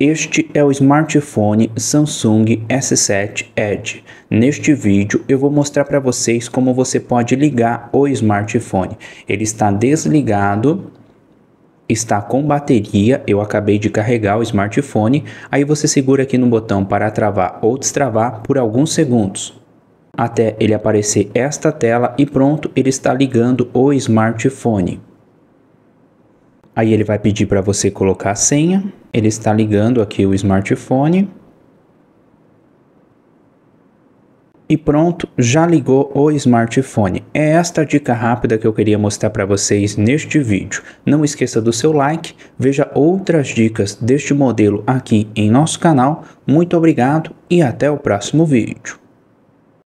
Este é o smartphone Samsung S7 Edge. Neste vídeo eu vou mostrar para vocês como você pode ligar o smartphone. Ele está desligado, está com bateria, eu acabei de carregar o smartphone, aí você segura aqui no botão para travar ou destravar por alguns segundos. Até ele aparecer esta tela e pronto, ele está ligando o smartphone. Aí ele vai pedir para você colocar a senha ele está ligando aqui o smartphone. E pronto, já ligou o smartphone. É esta dica rápida que eu queria mostrar para vocês neste vídeo. Não esqueça do seu like, veja outras dicas deste modelo aqui em nosso canal. Muito obrigado e até o próximo vídeo.